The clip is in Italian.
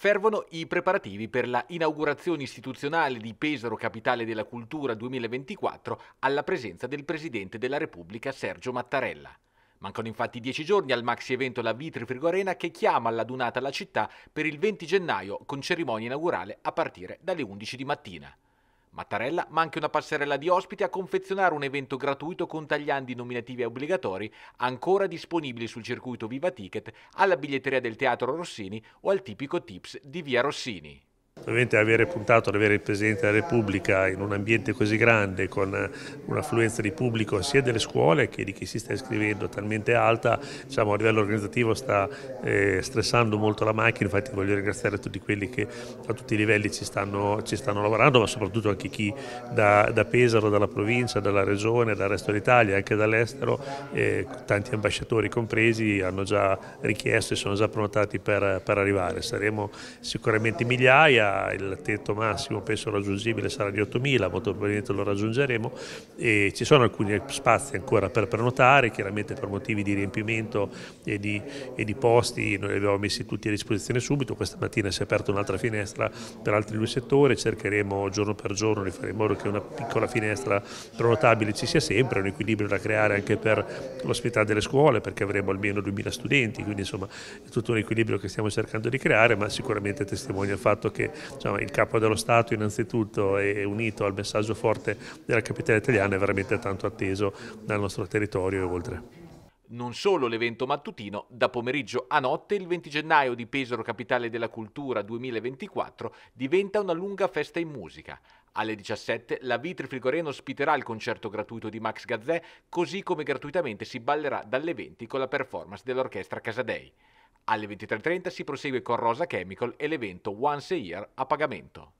fervono i preparativi per la inaugurazione istituzionale di Pesaro Capitale della Cultura 2024 alla presenza del Presidente della Repubblica Sergio Mattarella. Mancano infatti dieci giorni al maxi evento La Vitri Frigo Arena che chiama alla all'adunata la città per il 20 gennaio con cerimonia inaugurale a partire dalle 11 di mattina. Mattarella, ma anche una passerella di ospiti a confezionare un evento gratuito con tagliandi nominativi obbligatori ancora disponibili sul circuito Viva Ticket, alla biglietteria del Teatro Rossini o al tipico Tips di Via Rossini. Ovviamente avere puntato ad avere il Presidente della Repubblica in un ambiente così grande con eh, un'affluenza di pubblico sia delle scuole che di chi si sta iscrivendo talmente alta, diciamo, a livello organizzativo sta eh, stressando molto la macchina, infatti voglio ringraziare tutti quelli che a tutti i livelli ci stanno, ci stanno lavorando, ma soprattutto anche chi da, da, Pesaro, dalla provincia, dalla regione, dal resto d'Italia, anche dall'estero, eh, tanti ambasciatori compresi hanno già richiesto e sono già prenotati per, per arrivare, saremo sicuramente migliaia categoria, il tetto massimo penso raggiungibile sarà di 8.000, molto probabilmente lo raggiungeremo e ci sono alcuni spazi ancora per prenotare, chiaramente per motivi di riempimento e di, e di posti, noi li abbiamo messi tutti a disposizione subito, questa mattina si è aperta un'altra finestra per altri due settori, cercheremo giorno per giorno di fare in modo che una piccola finestra prenotabile ci sia sempre, un equilibrio da creare anche per l'ospitalità delle scuole perché avremo almeno 2.000 studenti, quindi insomma è tutto un equilibrio che stiamo cercando di creare ma sicuramente testimonia il fatto che insomma, il capo dello Stato innanzitutto è unito al messaggio forte della capitale italiana è veramente tanto atteso dal nostro territorio e oltre. Non solo l'evento mattutino, da pomeriggio a notte il 20 gennaio di Pesaro Capitale della Cultura 2024 diventa una lunga festa in musica. Alle 17 la Vitri Frigoreno ospiterà il concerto gratuito di Max Gazzè, così come gratuitamente si ballerà dalle 20 con la performance dell'Orchestra Casadei. Alle 23.30 si prosegue con Rosa Chemical e l'evento Once a Year a pagamento.